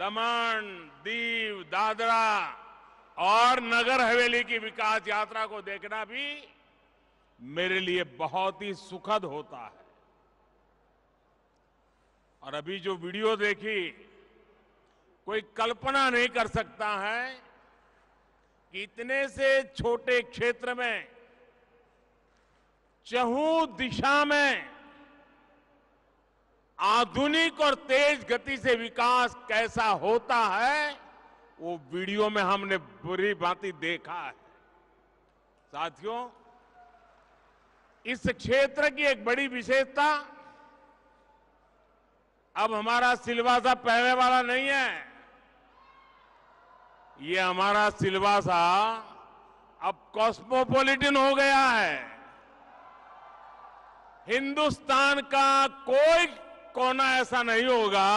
दमन दीव दादरा और नगर हवेली की विकास यात्रा को देखना भी मेरे लिए बहुत ही सुखद होता है और अभी जो वीडियो देखी कोई कल्पना नहीं कर सकता है कि इतने से छोटे क्षेत्र में चहु दिशा में आधुनिक और तेज गति से विकास कैसा होता है वो वीडियो में हमने बुरी भांति देखा है साथियों इस क्षेत्र की एक बड़ी विशेषता अब हमारा सिलवासा पहले वाला नहीं है ये हमारा सिलवासा अब कॉस्मोपोलिटन हो गया है हिंदुस्तान का कोई कोना ऐसा नहीं होगा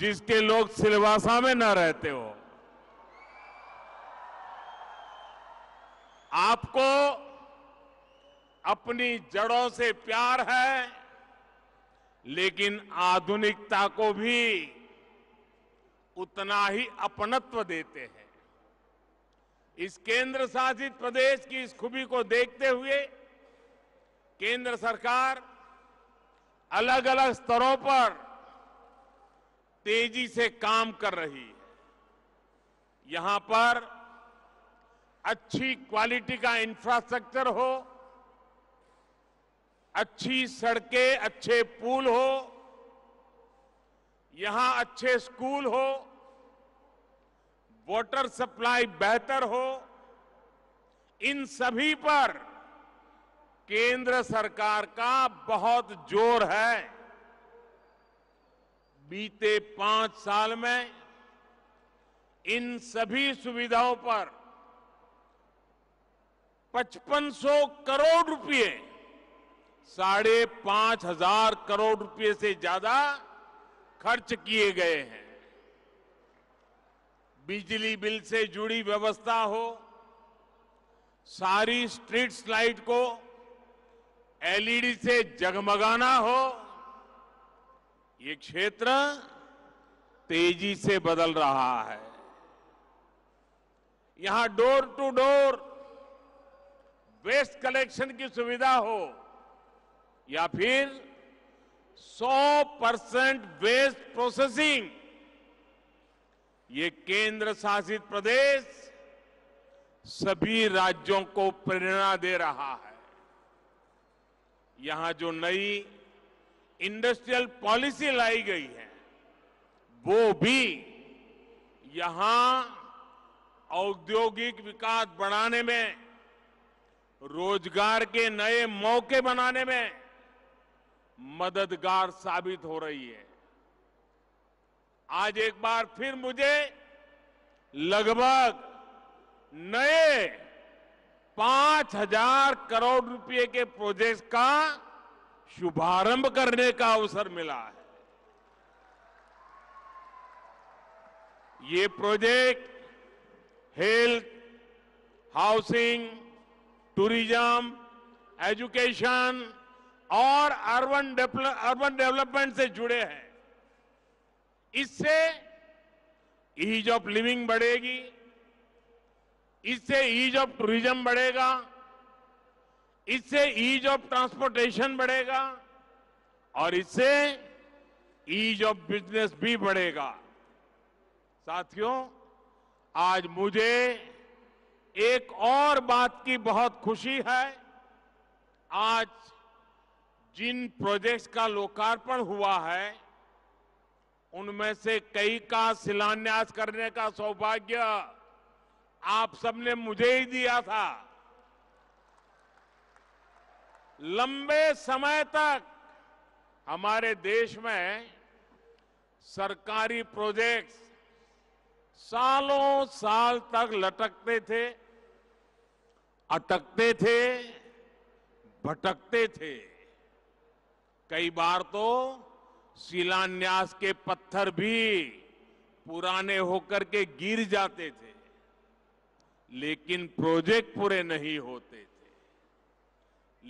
जिसके लोग सिलवासा में न रहते हो आपको अपनी जड़ों से प्यार है लेकिन आधुनिकता को भी उतना ही अपनत्व देते हैं इस केंद्र शासित प्रदेश की इस खूबी को देखते हुए केंद्र सरकार अलग अलग स्तरों पर तेजी से काम कर रही है यहां पर अच्छी क्वालिटी का इंफ्रास्ट्रक्चर हो अच्छी सड़कें अच्छे पुल हो यहां अच्छे स्कूल हो वाटर सप्लाई बेहतर हो इन सभी पर केंद्र सरकार का बहुत जोर है बीते पांच साल में इन सभी सुविधाओं पर 5500 करोड़ रुपए साढ़े पांच हजार करोड़ रुपए से ज्यादा खर्च किए गए हैं बिजली बिल से जुड़ी व्यवस्था हो सारी स्ट्रीट लाइट को एलईडी से जगमगाना हो ये क्षेत्र तेजी से बदल रहा है यहां door to door waste collection की सुविधा हो या फिर 100 परसेंट वेस्ट प्रोसेसिंग ये केंद्र शासित प्रदेश सभी राज्यों को प्रेरणा दे रहा है यहां जो नई इंडस्ट्रियल पॉलिसी लाई गई है वो भी यहां औद्योगिक विकास बढ़ाने में रोजगार के नए मौके बनाने में मददगार साबित हो रही है आज एक बार फिर मुझे लगभग नए पांच हजार करोड़ रुपए के प्रोजेक्ट का शुभारंभ करने का अवसर मिला है ये project health housing tourism education और अर्बन अर्बन डेवलपमेंट से जुड़े हैं इससे ईज ऑफ लिविंग बढ़ेगी इससे ईज ऑफ टूरिज्म बढ़ेगा इससे ईज ऑफ ट्रांसपोर्टेशन बढ़ेगा और इससे ईज ऑफ बिजनेस भी बढ़ेगा साथियों आज मुझे एक और बात की बहुत खुशी है आज जिन प्रोजेक्ट्स का लोकार्पण हुआ है उनमें से कई का शिलान्यास करने का सौभाग्य आप सबने मुझे ही दिया था लंबे समय तक हमारे देश में सरकारी प्रोजेक्ट्स सालों साल तक लटकते थे अटकते थे भटकते थे कई बार तो शिलान्यास के पत्थर भी पुराने होकर के गिर जाते थे लेकिन प्रोजेक्ट पूरे नहीं होते थे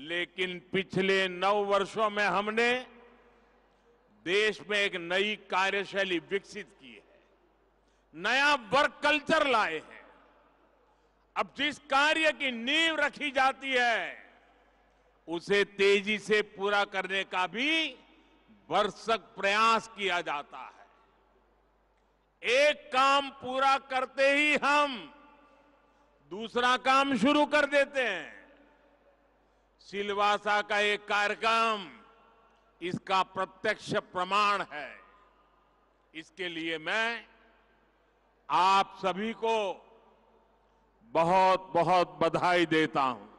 लेकिन पिछले नौ वर्षों में हमने देश में एक नई कार्यशैली विकसित की है नया वर्क कल्चर लाए हैं अब जिस कार्य की नींव रखी जाती है उसे तेजी से पूरा करने का भी वर्षक प्रयास किया जाता है एक काम पूरा करते ही हम दूसरा काम शुरू कर देते हैं सिलवासा का एक कार्यक्रम इसका प्रत्यक्ष प्रमाण है इसके लिए मैं आप सभी को बहुत बहुत बधाई देता हूं